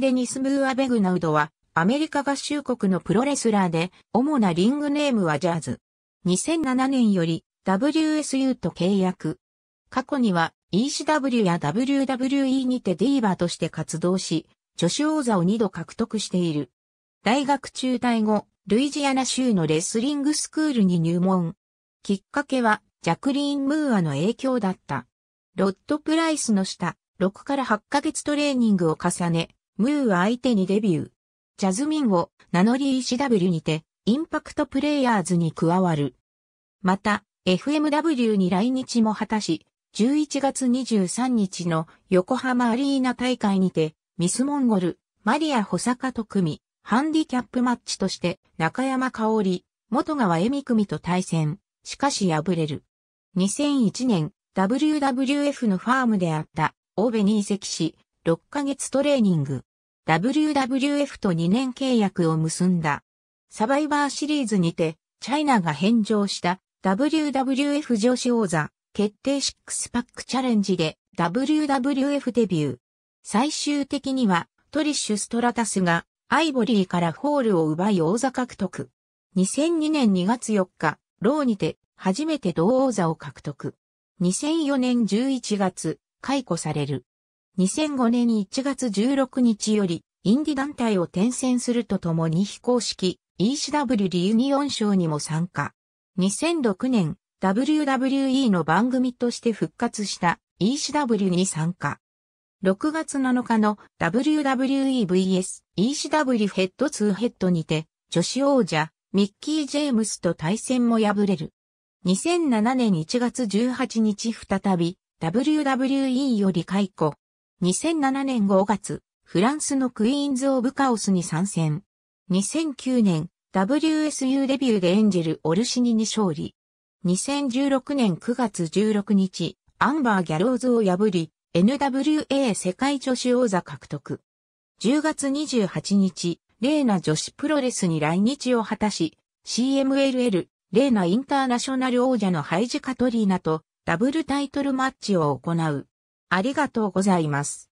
デニス・ムーア・ベグナウドは、アメリカ合衆国のプロレスラーで、主なリングネームはジャーズ。2007年より WSU と契約。過去には ECW や WWE にてディーバーとして活動し、女子王座を2度獲得している。大学中退後、ルイジアナ州のレスリングスクールに入門。きっかけは、ジャクリーン・ムーアの影響だった。ロッド・プライスの下、6から8ヶ月トレーニングを重ね、ムーは相手にデビュー。ジャズミンを名乗り ECW にて、インパクトプレイヤーズに加わる。また、FMW に来日も果たし、11月23日の横浜アリーナ大会にて、ミスモンゴル、マリア・保坂と組、ハンディキャップマッチとして、中山香織、元川恵美組と対戦、しかし敗れる。2001年、WWF のファームであった、欧米に移籍し、6ヶ月トレーニング。WWF と2年契約を結んだ。サバイバーシリーズにて、チャイナが返上した WWF 女子王座決定シックスパックチャレンジで WWF デビュー。最終的にはトリッシュ・ストラタスがアイボリーからホールを奪い王座獲得。2002年2月4日、ローにて初めて同王座を獲得。2004年11月、解雇される。2005年1月16日より、インディ団体を転戦するとともに非公式 ECW リユニオン賞にも参加。2006年、WWE の番組として復活した ECW に参加。6月7日の WWEVS ECW ヘッド2ヘッドにて、女子王者、ミッキー・ジェームスと対戦も敗れる。2007年1月18日再び、WWE より解雇、2007年5月、フランスのクイーンズ・オブ・カオスに参戦。2009年、WSU デビューでエンジェル・オルシニに勝利。2016年9月16日、アンバー・ギャローズを破り、NWA 世界女子王座獲得。10月28日、レーナ女子プロレスに来日を果たし、CMLL、レーナインターナショナル王者のハイジ・カトリーナとダブルタイトルマッチを行う。ありがとうございます。